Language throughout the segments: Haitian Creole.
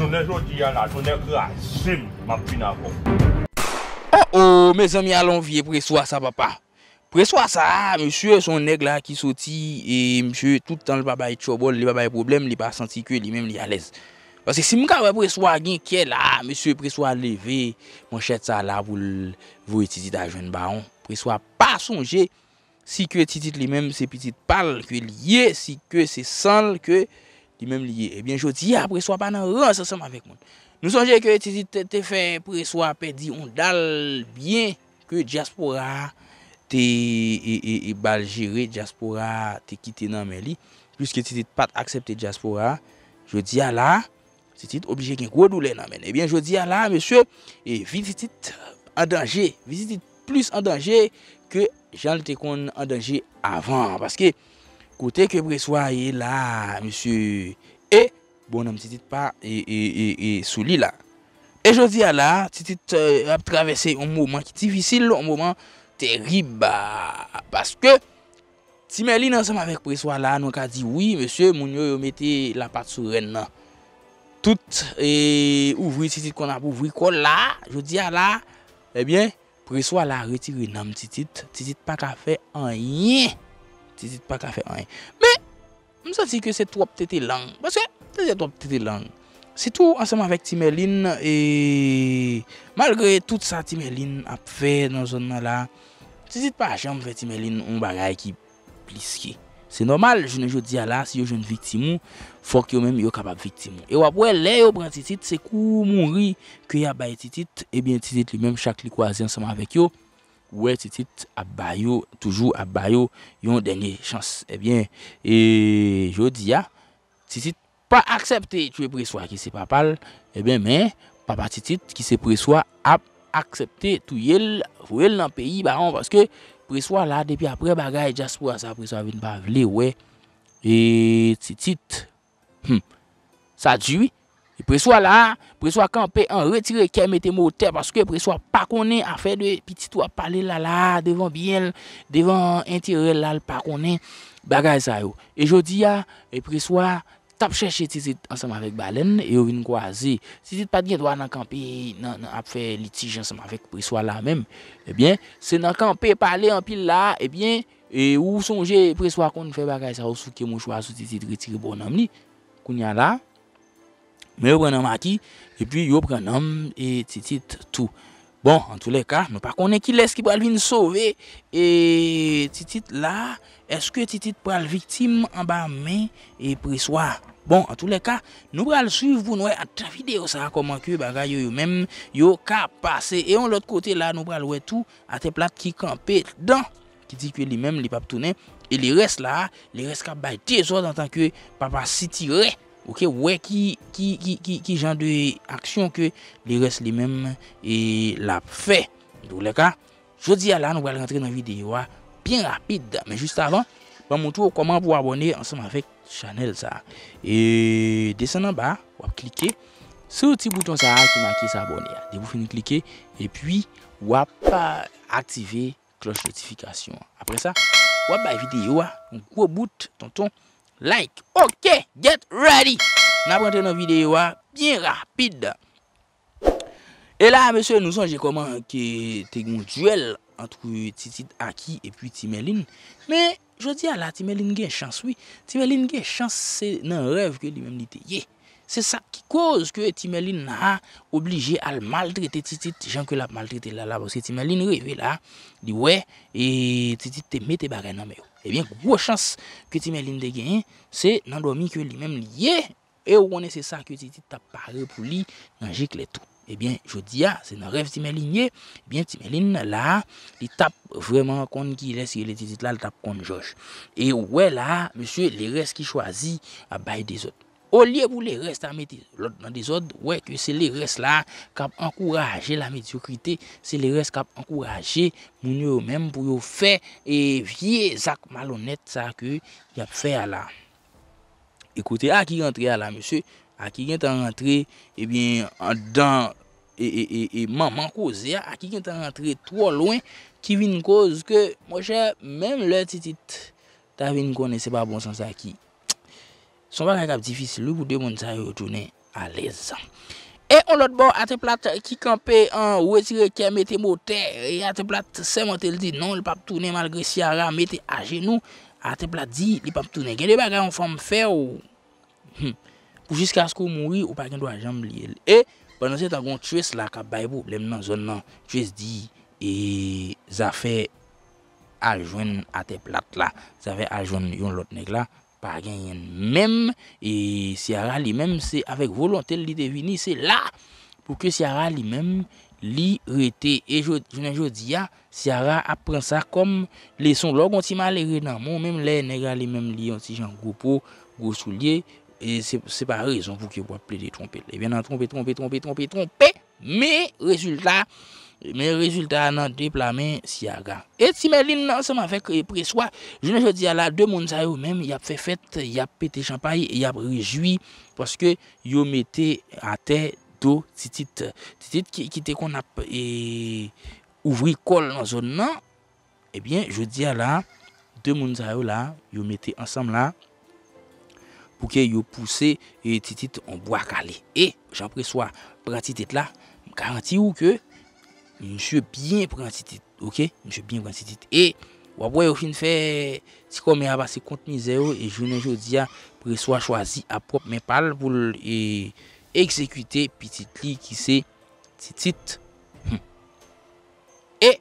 Son nek yo diyan la, son nek yo a zim, ma pin avon. Oh oh, me zan mi alon viye preswa sa papa. Preswa sa, monsye son nek la ki soti, e msye toutan l baba yi tchobol, l baba yi problem, l iba santi ke li men li alez. Basi sim ka wè preswa gen ke la, monsye preswa leve, monsye sa la vou etidit a jwen baon. Preswa pa sonje, si ke etidit li men se petit pal, se petit pal, se petit pal, se petit pal, se petit pal, Di menm liye, ebyen eh jodi ya presoy pa nan ron se som avek moun. Nou sonje ke te fe presoy pa di on dal byen ke diaspora te e, e, e bal jere, diaspora te kite nan men li. Pluske te te pat aksepte diaspora, jodi ya la, te te obje gen kou doule nan men. Ebyen eh jodi ya la, monsye, e vizitit an dange, vizitit plus an dange ke jan te kon an dange avan. Paske... Kote ke preswa e la, monsye, e, bon nanm titit pa, e, e, e, e, sou li la. E jodi a la, titit euh, ap travesse yon mouman ki tifisil, yon mouman terib. Paske, ti meli nansem avek preswa la, nou ka di, oui, monsye, mounyo yo mette la pat sou ren nan. Tout, e, ouvri titit kon ap ouvri kon la, jodi a la, e bien, preswa la retiri nanm titit, titit pa ka fe en yin. Ti dit pa ka fe anye. Me, msati ke se twop tete lang. Paske, te zye twop tete lang. Se tou anseman vek ti melin, e malgre tout sa ti melin ap fe nan zon nan la, ti dit pa jenm vek ti melin un bagay ki bliske. Se normal, jene jo di ala, si yo jen vitimou, fok yo menm yo kapab vitimou. E wapwe, le yo bran ti tit, se kou moun ri, ki ya bay ti tit, e bien ti tit li menm chak li kwa zi anseman vek yo, Ouè titit, ap bayo, toujou ap bayo, yon denye chans. Ebyen, eh e jodi ya, titit pa aksepte, tuye presoa ki se papal. Ebyen, eh men, papa titit ki se presoa ap aksepte touyel, foyel nan peyi. Bakon, paske, presoa la, depi apre bagay, jaspo a sa presoa vin pa vle. Ouè, e titit, sa hmm, jwi. E preswa la, preswa kanpe an retire ke metemote paske preswa pa konen afe de pititwa pale la la devan biel, devan entirel la, pa konen bagay sa yo. E jodi ya, e preswa tap chèche tizit ansem avèk balen e yo vin kwa zi. Tizit pat gen dwa nan kanpe nan ap fè litij ansem avèk preswa la mèm. Ebyen, se nan kanpe pale anpil la, ebyen, e ou sonje preswa konen fè bagay sa yo souke mou chwa sou tizit retire bonam li. Kounyan la, Mè yo pranam aki, e pi yo pranam e titit tou. Bon, an tou le ka, mè pa konen ki les ki pral vin sove, e titit la, eske titit pral viktim an ba men e priswa. Bon, an tou le ka, nou pral suiv vou nou e atrafide ou sa akoman kwe baga yo yo mem, yo ka pase, e yon lot kote la nou pral ou e tou, ate plat ki kampe dan, ki di kwe li mem li pap tounen, e li res la, li res ka bayte zo dan tan kwe papa si tiret, Ouke, wè ki jen de aksyon ke li res li menm e lap fè. Dou lè ka, jodi a la nou wè rentre nan videyo wè. Pien rapide, men juste avan, wè mou tou wè koman pou wè abonè ansèm avèk chanel sa. E desè nan ba, wè klikè. Souti bouton sa a ki makè sa abonè ya. Dè wè fè nou klikè. E pwi, wè pa aktive kloche notifikasyon. Apre sa, wè ba videyo wè, mou kwo bout ton ton. Like, ok, get ready, na prante nou videyo a, bien rapide. E la, mese, nou sonje koman ki te goun juel antre Titit Aki e pi Timelin. Me, jo di a la, Timelin gen chans, oui. Timelin gen chans, se nan rev ke li mem li te ye. Se sa ki koz ke Timelin na a oblije al maltrete Titit, jan ke la maltrete la la, se Timelin revi la, di we, e Titit te mette bare nan me ou. Oh. Ebyen, eh gwo chans ki ti melin de genye, se nan do mi kwen li men li ye, e ou kon nese sa ki ti tit tap pare pou li nan jik letou. Ebyen, eh jodi ya, ah, se nan rev ti melin ye, ebyen eh ti melin la, li tap vweman kon ki les ki li tit la, li tap kon josh. E ouwe la, monsye, li res ki chwazi a ah, bay de zot. O liye pou le res ta meti lòd nan de zòd, wè kwen se le res la kap ankouraje la mediokrite, se le res kap ankouraje moun yo mèm pou yo fè e viez ak malonèt sa kwen yap fè ala. Ekote, ak yon tan rentre ala, monsye, ak yon tan rentre, ebyen, an dan, e, e, e, e, man, man kouze ya, ak yon tan rentre tro loun, ki vin kouze ke, monsye, mèm lè titit, ta vin koune, se pa bon sansa ki. Son bagay kap difisilou pou dey moun sa yon jounen alez. E yon lot bo ate plat ki kampe an ou etire ke mette moter. E ate plat se motel di nan li pap toune malgre si ara mette ajenou. Ate plat di li pap toune. Gede bagay an fom fe ou pou jiska skou mouri ou pa gen do ajam li. E banosye tangon tues la kap baybo lem nan zon nan tues di e zafè a jounen ate plat la. Zafè a jounen yon lot neg la. pa genyen menm, e siyara li menm, se avek volantel li devini, se la pou ke siyara li menm li rete. E jounen joun diya, siyara apren sa kom, le son log, ontima le renanmon, menm le negra li menm li, onti jan goupo, gousou liye, se pa rezon pou ki wap ple de trompe. Le venan trompe, trompe, trompe, trompe, trompe, me rezultat, men rezultat nan dep la men si aga. Et si men lin nan seman fek presoa, jene je di ala, de moun zayou men, yap fe fet, yap pete champay, yap rejoui, paske yo mette ate do titit. Titit ki te kon ap e, ouvri kol nan zon nan, ebyen je di ala, de moun zayou la, yo mette ansam la, pouke yo pousse, et titit an bo akale. Et jen presoa, prati titit la, m garanti ou ke, Mwen jwe byen pou kwen ti tit. Ok? Mwen jwe byen pou kwen ti tit. E, wapwe yo fin fe, ti kon me abase kont mi zero, e jwene jwodi ya, pou e swa chwazi apop me pal, pou e eksekwite, pi tit li ki se, ti tit. E,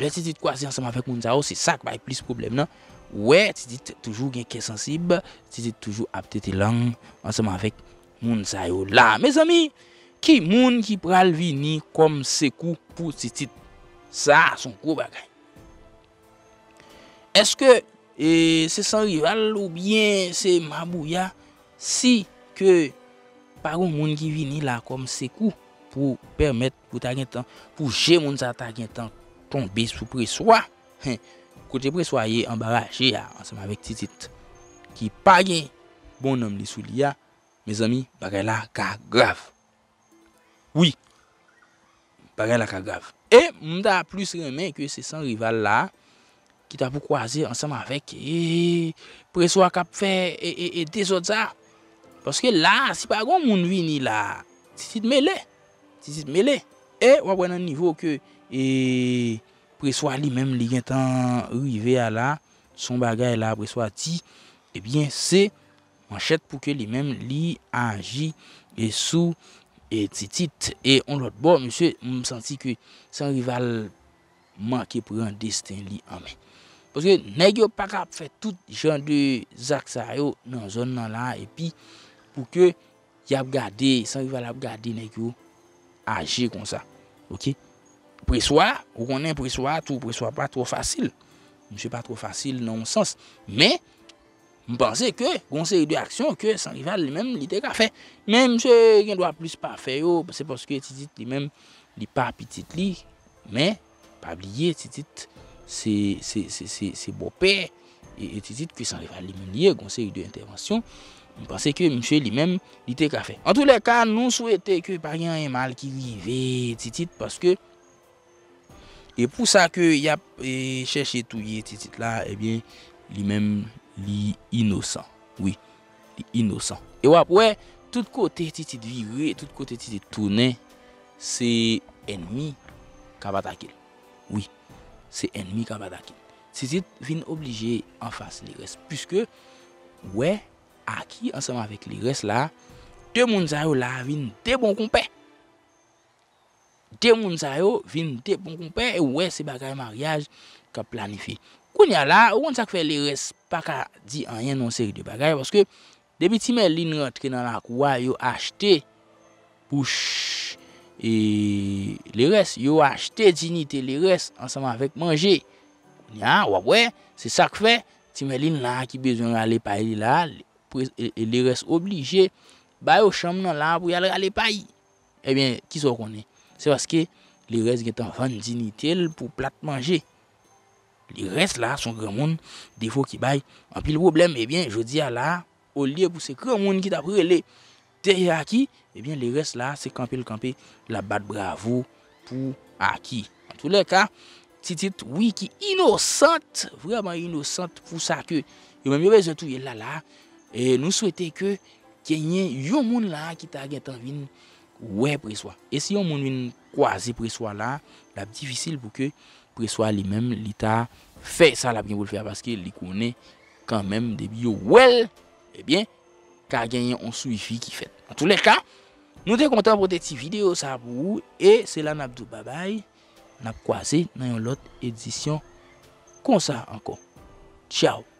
le ti tit kwa si ansama fek moun za yo, se sak ba e plis problem nan. We, ti tit toujou genke sensib, ti tit toujou apte te lang, ansama fek moun za yo. La, me zami, Ki moun ki pral vini koum sekou pou titit sa a son kou bagay? Eske e, se san rival ou bien se mabou ya si ke paroun moun ki vini la koum sekou pou jè moun sa tagyen tan tombe sou preswa? Kote preswaye ambaraje ya ansama vek titit ki pagyen bon nom li sou li ya, mez ami bagay la ka grav. Ouye, bagay la kagav. E, mwen da plus remen ke se san rival la, ki da pou kwaze ansanm avek, e, preswa kap fe, e, e, e, dezo za, paske la, si bagon moun vini la, ti si tmele, ti si tmele. E, wapwen an nivou ke, e, preswa li menm li gen tan rival la, son bagay la preswa ti, ebyen se, manchet pou ke li menm li aji e sou, E ti tit, e on lot bo, mwen senti ki san rival manke pou yon destin li. Pou se negyo pa kap fè tout joun de zak sa yo nan zon nan la, epi pou ke yon rival ap gade negyo aje kon sa. Preswa, ou konen preswa, tou preswa pa tro fasil. Mwen se pa tro fasil nan mwen sens. Men! Mwen panse ke, gonsen yu de aksyon, ke san rival li men li te ka fe. Men mwen se gen do a plus pa fe yo, se poske titit li men li pa apitit li, men, pa bliye titit, se bope, et titit, ke san rival li men li, gonsen yu de intervensyon, mwen panse ke mwen se li men li te ka fe. An tou le kan, nou sou ete ke parian e mal ki vive, titit, poske, e pou sa ke y ap e cheshe touye titit la, e eh bien, li men... Li inosan. Li inosan. E wap wè, tout kote titit vibre, tout kote titit tourne, se ennimi kabatakil. Oui, se ennimi kabatakil. Se tit vin oblige enfase li res. Piske wè, aki, ansanman vek li res la, te moun zayou la vin te bon koumpè. Te moun zayou vin te bon koumpè. E wè, se bagay mariage ka planifi. Kounya la, ou kon sa kfe le res pa ka di an yen non seri de bagaj, poske debi ti men lin rentre nan la kwa yo achte, pouch, e le res, yo achte dinite le res ansaman vek manje. Kounya, wabwe, se sa kfe, ti men lin la ki bezyon alipay li la, e, e, le res oblige, bayo chanm nan la pou yalera alipay. Ebyen, ki so konen? Se woske, le res getan fan dinite li pou plat manje. li res la, son kre moun, defo ki bay, an pi l problem, ebyen, eh jodi a la, o liye pou se kre moun ki tapre le, te a ki, ebyen, eh li res la, se kampe l kampe, la bat bravo pou a ki. An tou le ka, titit, wiki inosante, vreman inosante pou sa ke, yon men yon bezotou yon la la, e nou souete ke, kenyen yon moun la ki ta getan vin, wè pre swa. E si yon moun vin kwa zi pre swa la, la bdifisil pou ke, preswa li menm li ta fe sa l ap gen vou l fe a, paske li koune kan menm debi yo wel e bien, ka genyen on sou i fi ki fet. An tou le ka, nou de kontan pou de ti video sa pou e se lan ap dou babay nap kwaze nan yon lot edisyon konsa anko. Tchao!